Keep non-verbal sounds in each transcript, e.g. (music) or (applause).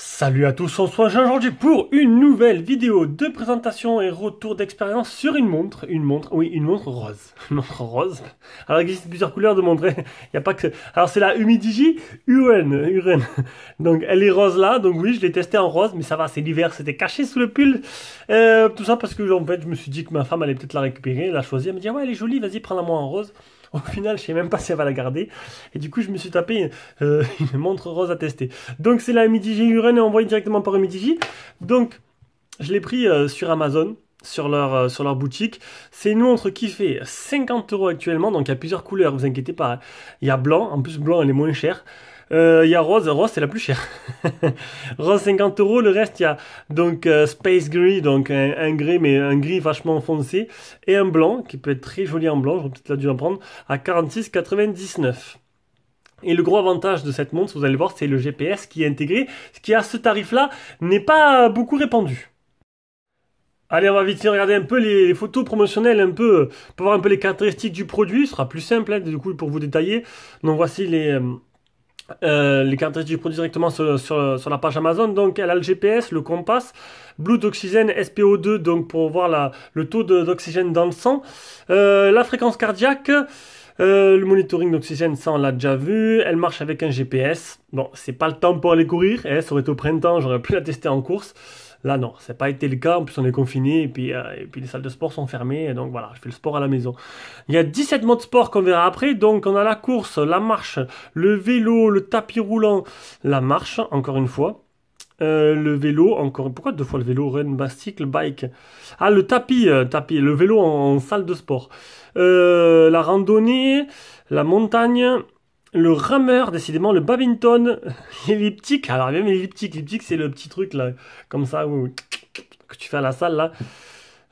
Salut à tous, on se voit aujourd'hui pour une nouvelle vidéo de présentation et retour d'expérience sur une montre, une montre, oui, une montre rose, (laughs) une montre rose. Alors il existe plusieurs couleurs de montres, hein. il n'y a pas que... Alors c'est la Humidigi Uren, euh, UN. (laughs) donc elle est rose là, donc oui, je l'ai testée en rose, mais ça va, c'est l'hiver, c'était caché sous le pull. Euh, tout ça parce que en fait, je me suis dit que ma femme allait peut-être la récupérer, la choisir, elle me dit ah ouais, elle est jolie, vas-y, prends-la moi en rose. (laughs) Au final, je sais même pas si elle va la garder. Et du coup, je me suis tapé euh, (laughs) une montre rose à tester. Donc, c'est la Midigi Uren et envoyée directement par Midigi. Donc, je l'ai pris euh, sur Amazon. Sur leur, euh, sur leur boutique. C'est une montre qui fait 50 euros actuellement, donc il y a plusieurs couleurs, vous inquiétez pas. Hein. Il y a blanc, en plus blanc elle est moins chère. Euh, il y a Rose, Rose c'est la plus chère. (laughs) Rose 50 euros, le reste il y a donc euh, Space grey donc un, gris mais un gris vachement foncé, et un blanc qui peut être très joli en blanc, j'aurais peut-être dû en prendre, à 46,99. Et le gros avantage de cette montre, vous allez voir, c'est le GPS qui est intégré, ce qui à ce tarif-là n'est pas beaucoup répandu. Allez, on va vite regarder un peu les, photos promotionnelles, un peu, pour voir un peu les caractéristiques du produit. Ce sera plus simple, hein, du coup, pour vous détailler. Donc, voici les, euh, euh, les caractéristiques du produit directement sur, sur, la page Amazon. Donc elle a le GPS, le compas, Blue d'oxygène, SPO2, donc pour voir le taux d'oxygène dans le sang, euh, la fréquence cardiaque. Euh, le monitoring d'oxygène, ça on l'a déjà vu. Elle marche avec un GPS. Bon, c'est pas le temps pour aller courir. Eh, ça aurait au printemps, j'aurais pu la tester en course. Là, non, c'est pas été le cas. En plus, on est confiné et puis, euh, et puis les salles de sport sont fermées. Et donc voilà, je fais le sport à la maison. Il y a 17 modes sport qu'on verra après. Donc, on a la course, la marche, le vélo, le tapis roulant, la marche, encore une fois. Euh, le vélo, encore pourquoi deux fois le vélo, run, bicycle, bike. Ah le tapis, euh, tapis, le vélo en, salle de sport. la randonnée, la montagne, le rameur, décidément, le Babington (laughs) elliptique. Alors, même elliptique, elliptique, c'est le petit truc là, comme ça, que tu fais à la salle là.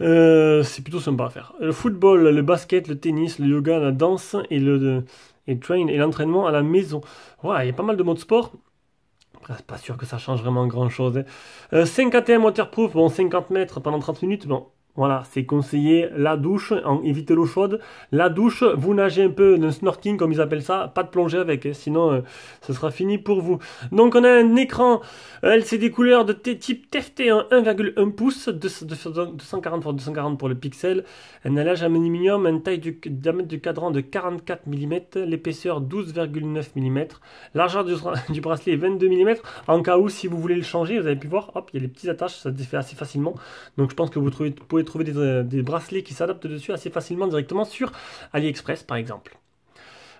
Euh, c'est plutôt sympa à faire. Le football, le basket, le tennis, le yoga, la danse et le, et train et l'entraînement à la maison. ouais il y a pas mal de modes sport. pas sûr que ça change vraiment grand chose. 5 waterproof, bon, 50 mètres pendant 30 minutes, bon, voilà, c'est conseillé la douche, en, évitez l'eau chaude. La douche, vous nagez un peu d'un snorkeling comme ils appellent ça, pas de plongée avec, hein, sinon euh, ce sera fini pour vous. Donc on a un écran LCD couleur de type TFT, en 1,1 pouce, 240 x 240 pour le pixel, un à aluminium, une taille du diamètre du cadran de 44 mm, l'épaisseur 12,9 mm, largeur du, (laughs) bracelet 22 mm, en cas où si vous voulez le changer, vous avez pu voir, hop, il y a les petites attaches, ça se fait assez facilement. Donc je pense que vous trouvez, pouvez trouver euh, des, bracelets qui s'adaptent dessus assez facilement directement sur AliExpress par exemple.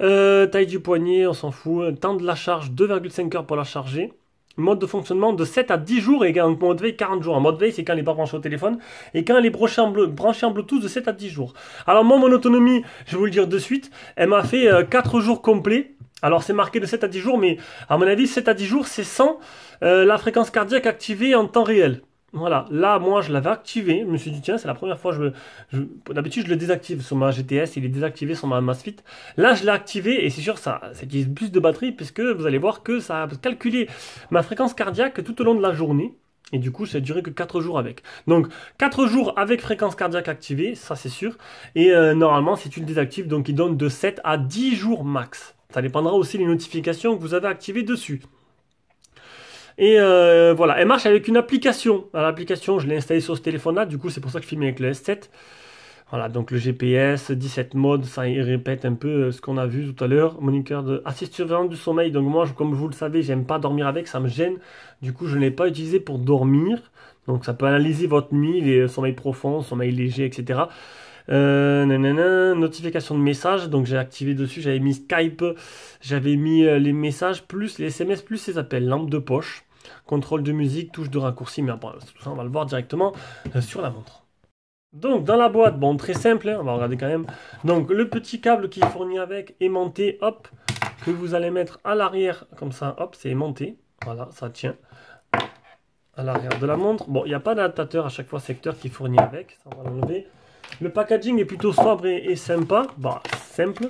Euh, taille du poignet, on s'en fout. Temps de la charge, 2,5 heures pour la charger. Mode de fonctionnement de 7 à 10 jours et en mode veille 40 jours. En mode veille, c'est quand elle n'est pas branchée au téléphone et quand elle est branchée en, Bluetooth de 7 à 10 jours. Alors, moi, mon autonomie, je vais vous le dire de suite, elle m'a fait 4 euh, jours complets. Alors, c'est marqué de 7 à 10 jours, mais à mon avis, 7 à 10 jours, c'est sans la fréquence cardiaque activée en temps réel. Voilà, là, moi, je l'avais activé. Je me suis dit, tiens, c'est la première fois. Je, je D'habitude, je le désactive sur ma GTS, il est désactivé sur ma MassFit. Là, je l'ai activé et c'est sûr, ça, ça utilise plus de batterie puisque vous allez voir que ça a calculé ma fréquence cardiaque tout au long de la journée. Et du coup, ça a duré que 4 jours avec. Donc, 4 jours avec fréquence cardiaque activée, ça c'est sûr. Et euh, normalement, si tu le désactives, donc il donne de 7 à 10 jours max. Ça dépendra aussi des notifications que vous avez activées dessus. Et euh, voilà, elle marche avec une application. L'application, je l'ai installée sur ce téléphone-là, du coup, c'est pour ça que je filme avec le S7. Voilà, donc le GPS, 17 modes, ça répète un peu euh, ce qu'on a vu tout à l'heure. Moniteur de assistant du sommeil. Donc moi, comme vous le savez, j'aime pas dormir avec, ça me gêne. Du coup, je ne l'ai pas utilisé pour dormir. Donc ça peut analyser votre nuit, les euh, sommeil profonds, sommeil léger, etc. Euh, notification de messages, donc j'ai activé dessus, j'avais mis Skype, j'avais mis les messages, plus les SMS, plus les appels, lampe de poche. Contrôle de musique, touche de raccourci, mais tout ça, on va le voir directement euh, sur la montre. Donc dans la boîte, bon très simple, hein, on va regarder quand même. Donc le petit câble qui est fourni avec, aimanté, hop, que vous allez mettre à l'arrière, comme ça, hop, c'est aimanté. Voilà, ça tient à l'arrière de la montre. Bon, il n'y a pas d'adaptateur à chaque fois secteur qui est fourni avec, ça on va l'enlever. Le packaging est plutôt sobre et, et sympa, bah simple.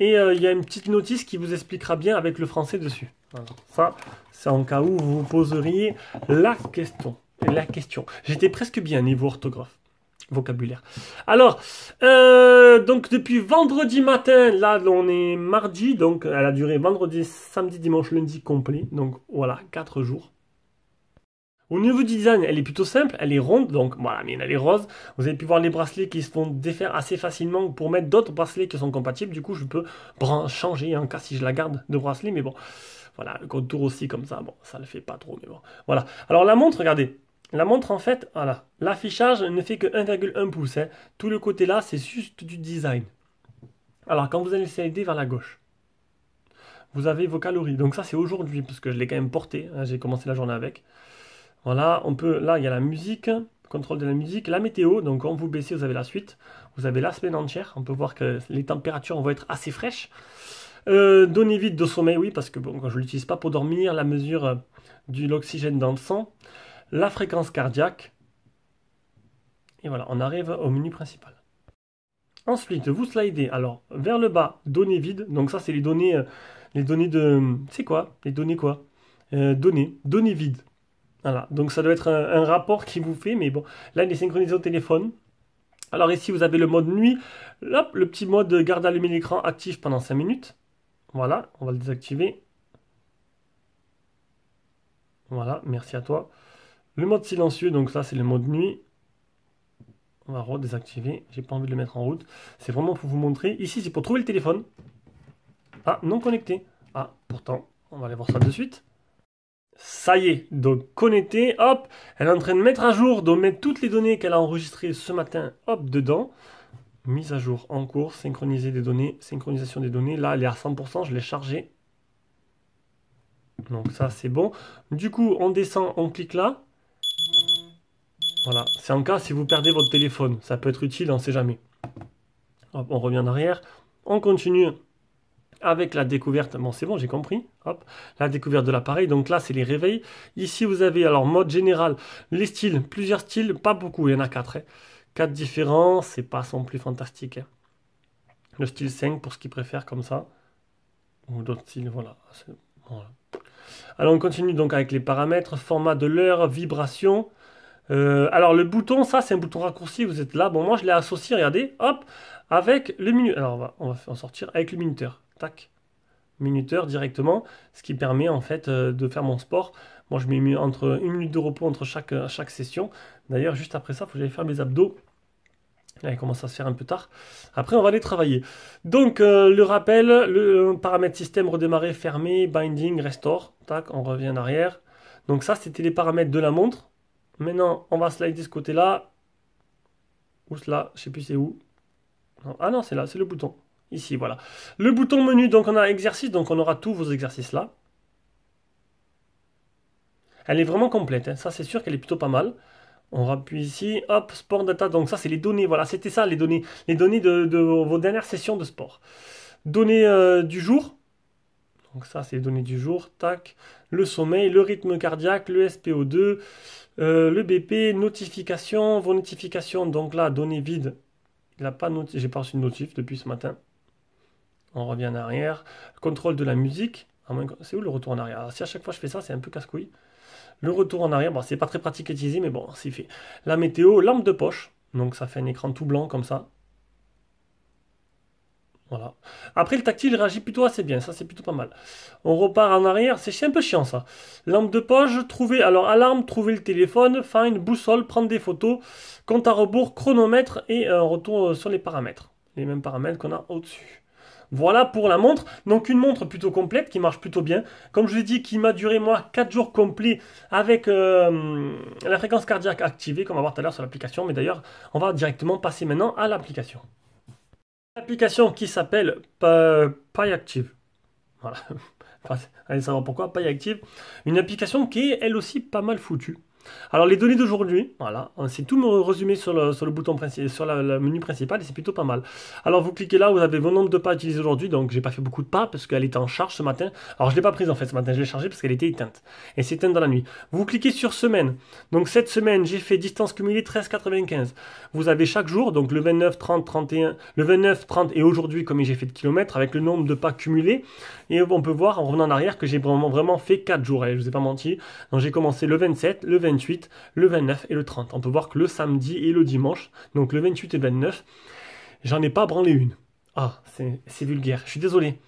Et euh, il y a une petite notice qui vous expliquera bien avec le français dessus. Ça, c'est en cas où vous vous poseriez la question. La question. J'étais presque bien niveau orthographe vocabulaire. Alors, euh, donc depuis vendredi matin, là on est mardi, donc elle a duré vendredi, samedi, dimanche, lundi complet, donc voilà, 4 jours. Au niveau du design, elle est plutôt simple, elle est ronde, donc voilà, mais elle est rose. Vous avez pu voir les bracelets qui se font défaire assez facilement pour mettre d'autres bracelets qui sont compatibles. Du coup, je peux changer en cas si je la garde de bracelet, mais bon, voilà, le contour aussi comme ça, bon, ça ne le fait pas trop, mais bon, voilà. Alors la montre, regardez, la montre, en fait, voilà, l'affichage ne fait que 1,1 pouce. Hein. Tout le côté là, c'est juste du design. Alors, quand vous allez slider vers la gauche, vous avez vos calories. Donc ça, c'est aujourd'hui, parce que je l'ai quand même porté. Hein, j'ai commencé la journée avec. Voilà, on peut, là il y a la musique, contrôle de la musique, la météo, donc quand vous baissez, vous avez la suite, vous avez la semaine entière, on peut voir que les températures vont être assez fraîches. Euh, données vides de sommeil, oui, parce que bon, quand je ne l'utilise pas pour dormir, la mesure euh, de l'oxygène dans le sang, la fréquence cardiaque, et voilà, on arrive au menu principal. Ensuite, vous slidez alors vers le bas, données vides. Donc ça, c'est les données, euh, les données de, c'est quoi Les données quoi Données, données vides. Voilà, donc ça doit être un, rapport qui vous fait, mais bon, là il est synchronisé au téléphone. Alors ici vous avez le mode nuit, Hop, le petit mode garde allumé l'écran actif pendant 5 minutes. Voilà, on va le désactiver. Voilà, merci à toi. Le mode silencieux, donc ça c'est le mode nuit. On va redésactiver, j'ai pas envie de le mettre en route. C'est vraiment pour vous montrer. Ici c'est pour trouver le téléphone. Ah, non connecté. Ah, pourtant, on va aller voir ça de suite. Ça y est, donc connecté, hop, elle est en train de mettre à jour, donc mettre toutes les données qu'elle a enregistrées ce matin, hop, dedans. Mise à jour en cours, synchroniser des données, synchronisation des données. Là, elle est à 100%, je l'ai chargée. Donc ça, c'est bon. Du coup, on descend, on clique là. Voilà, c'est en cas si vous perdez votre téléphone. Ça peut être utile, on ne sait jamais. Hop, on revient en arrière. On continue avec la découverte, bon c'est bon j'ai compris, hop, la découverte de l'appareil, donc là c'est les réveils. Ici vous avez alors mode général, les styles, plusieurs styles, pas beaucoup, il y en a quatre, hein. quatre différents, c'est pas son plus fantastique. Hein. Le style 5 pour ce qui préfèrent comme ça. Ou d'autres styles, voilà. Alors on continue donc avec les paramètres, format de l'heure, vibration. Euh, alors le bouton, ça c'est un bouton raccourci, vous êtes là. Bon moi je l'ai associé, regardez, hop, avec le minuteur, Alors on va, on va en sortir avec le minuteur tac, minuteur directement, ce qui permet en fait euh, de faire mon sport. Moi, je mets entre une minute de repos entre chaque, euh, chaque session. D'ailleurs, juste après ça, il faut que j'aille faire mes abdos. Là, il commence à se faire un peu tard. Après, on va aller travailler. Donc, euh, le rappel, le paramètre système redémarrer, fermé, binding, restore. Tac, on revient en arrière. Donc ça, c'était les paramètres de la montre. Maintenant, on va slider ce côté-là. Ou cela, je ne sais plus c'est où. Ah non, c'est là, c'est le bouton. Ici, voilà. Le bouton menu, donc on a exercice, donc on aura tous vos exercices là. Elle est vraiment complète, hein. ça c'est sûr qu'elle est plutôt pas mal. On rappuie ici, hop, sport data, donc ça c'est les données, voilà, c'était ça les données, les données de, vos dernières sessions de sport. Données euh, du jour, donc ça c'est les données du jour, tac, le sommeil, le rythme cardiaque, le SPO2, euh, le BP, notifications vos notifications, donc là, données vides, il n'a pas j'ai pas reçu de notif depuis ce matin on revient en arrière, contrôle de la musique, ah, c'est où le retour en arrière Si à chaque fois je fais ça, c'est un peu casse-couille. Le retour en arrière, bon, c'est pas très pratique à utiliser, mais bon, c'est fait. La météo, lampe de poche, donc ça fait un écran tout blanc comme ça. Voilà. Après, le tactile réagit plutôt assez bien, ça c'est plutôt pas mal. On repart en arrière, c'est un peu chiant ça. Lampe de poche, trouver, alors alarme, trouver le téléphone, find, boussole, prendre des photos, compte à rebours, chronomètre et un euh, retour euh, sur les paramètres. Les mêmes paramètres qu'on a au-dessus. Voilà pour la montre. Donc une montre plutôt complète qui marche plutôt bien. Comme je l'ai dit, qui m'a duré moi 4 jours complets avec euh, la fréquence cardiaque activée, qu'on va voir tout à l'heure sur l'application. Mais d'ailleurs, on va directement passer maintenant à l'application. L'application qui s'appelle euh, PyActive. Voilà. (laughs) Allez savoir pourquoi, Active, Une application qui est elle aussi pas mal foutue. Alors les données d'aujourd'hui, voilà, hein, c'est tout résumé sur le, sur le bouton sur la, le menu principal et c'est plutôt pas mal. Alors vous cliquez là, vous avez vos nombre de pas utilisés aujourd'hui, donc j'ai pas fait beaucoup de pas parce qu'elle était en charge ce matin. Alors je l'ai pas prise en fait ce matin, je l'ai chargée parce qu'elle était éteinte et c'est éteinte dans la nuit. Vous cliquez sur semaine. Donc cette semaine, j'ai fait distance cumulée 13,95. Vous avez chaque jour, donc le 29, 30, 31, le 29, 30 et aujourd'hui comme j'ai fait de kilomètres avec le nombre de pas cumulés et on peut voir en revenant en arrière que j'ai vraiment vraiment fait 4 jours. Je vous ai pas menti. Donc j'ai commencé le 27, le 28, le 29 et le 30. On peut voir que le samedi et le dimanche, donc le 28 et le 29, j'en ai pas branlé une. Ah, c'est vulgaire, je suis désolé.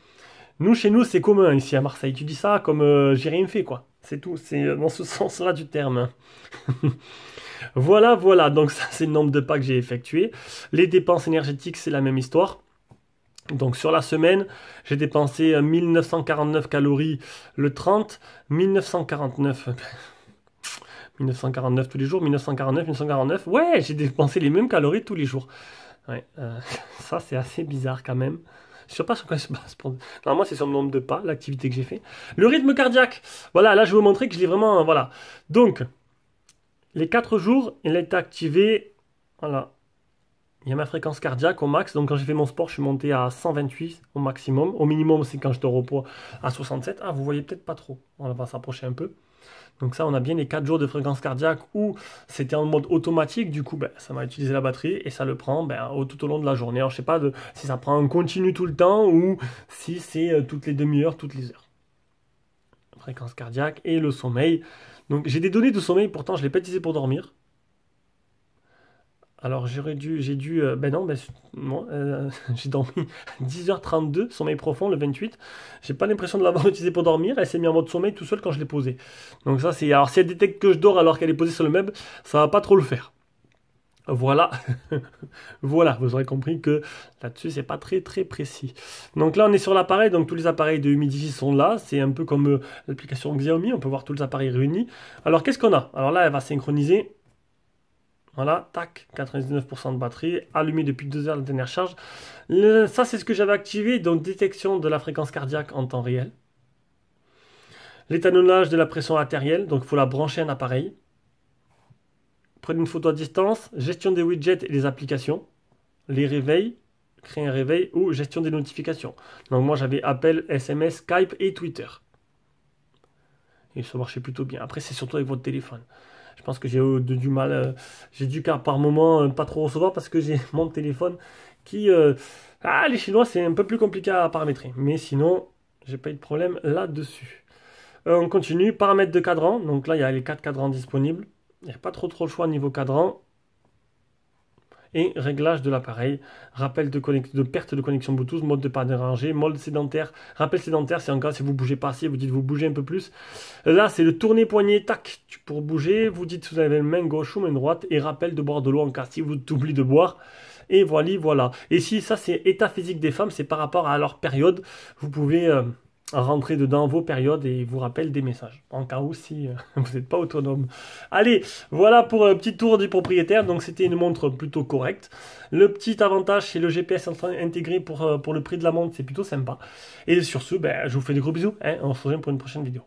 Nous, chez nous, c'est commun ici à Marseille. Tu dis ça comme euh, j'ai rien fait, quoi. C'est tout, c'est euh, dans ce (laughs) sens-là du terme. (laughs) voilà, voilà, donc ça c'est le nombre de pas que j'ai effectué. Les dépenses énergétiques, c'est la même histoire. Donc sur la semaine, j'ai dépensé 1949 euh, calories le 30, 1949 1949 tous les jours, 1949, 1949. Ouais, j'ai dépensé les mêmes calories tous les jours. Ouais, euh, (laughs) ça c'est assez bizarre quand même. Je sais pas sur quoi se passe Normalement, c'est sur le nombre de pas, l'activité que j'ai fait. Le rythme cardiaque. Voilà, là, je vais vous montrer que je l'ai vraiment. Euh, voilà. Donc, les 4 jours, il a été activé. Voilà. Il y a ma fréquence cardiaque au max. Donc, quand j'ai fait mon sport, je suis monté à 128 au maximum. Au minimum, c'est quand je te repos à 67. Ah, vous voyez peut-être pas trop. On va s'approcher un peu. Donc ça, on a bien les 4 jours de fréquence cardiaque où c'était en mode automatique, du coup, ben, ça m'a utilisé la batterie et ça le prend ben, tout au long de la journée. Alors je sais pas de, si ça prend en continu tout le temps ou si c'est euh, toutes les demi-heures, toutes les heures. Fréquence cardiaque et le sommeil. Donc j'ai des données de sommeil, pourtant je ne l'ai pas utilisé pour dormir. Alors j'aurais dû, j'ai dû, euh, ben non, ben, euh, (laughs) j'ai dormi 10h32, sommeil profond le 28. J'ai pas l'impression de l'avoir (laughs) utilisé pour dormir. Elle s'est mise en mode sommeil tout seul quand je l'ai posée. Donc ça c'est, alors si elle détecte que je dors alors qu'elle est posée sur le meuble, ça va pas trop le faire. Voilà, (laughs) voilà, vous aurez compris que là-dessus c'est pas très très précis. Donc là on est sur l'appareil, donc tous les appareils de Humidigi sont là, c'est un peu comme euh, l'application Xiaomi, on peut voir tous les appareils réunis. Alors qu'est-ce qu'on a Alors là elle va synchroniser voilà, tac, 99% de batterie, allumé depuis 2 heures la dernière charge. ça, c'est ce que j'avais activé, donc détection de la fréquence cardiaque en temps réel. L'étalonnage de la pression artérielle, donc il faut la brancher à un appareil. Prendre une photo à distance, gestion des widgets et des applications, les réveils, créer un réveil ou gestion des notifications. Donc moi j'avais appel, SMS, Skype et Twitter. Et ça marchait plutôt bien. Après c'est surtout avec votre téléphone. Je pense que j'ai du mal, euh, j'ai du car par moment euh, pas trop recevoir parce que j'ai (laughs) mon téléphone qui... Euh, ah, les Chinois, c'est un peu plus compliqué à paramétrer. Mais sinon, j'ai pas eu de problème là-dessus. on continue, paramètres de cadran. Donc là, il y a les quatre cadrans disponibles. Il n'y a pas trop trop le choix niveau cadran et réglage de l'appareil, rappel de, perte de connexion Bluetooth, mode de pas déranger, mode sédentaire, rappel sédentaire, c'est en cas si vous bougez pas assez, vous dites vous bougez un peu plus. Là, c'est le tourner poignet, tac, pour bouger, vous dites vous avez main gauche ou main droite, et rappel de boire de l'eau en cas si vous oubliez de boire. Et voilà, voilà. Et si ça, c'est état physique des femmes, c'est par rapport à leur période, vous pouvez... Euh, rentrer dedans vos périodes et vous rappelle des messages. En cas où si euh, (laughs) vous n'êtes pas autonome. Allez, voilà pour un euh, petit tour du propriétaire. Donc c'était une montre plutôt correcte. Le petit avantage, c'est le GPS intégré pour, euh, pour le prix de la montre. C'est plutôt sympa. Et sur ce, ben, je vous fais des gros bisous. Hein. on se rejoint pour une prochaine vidéo.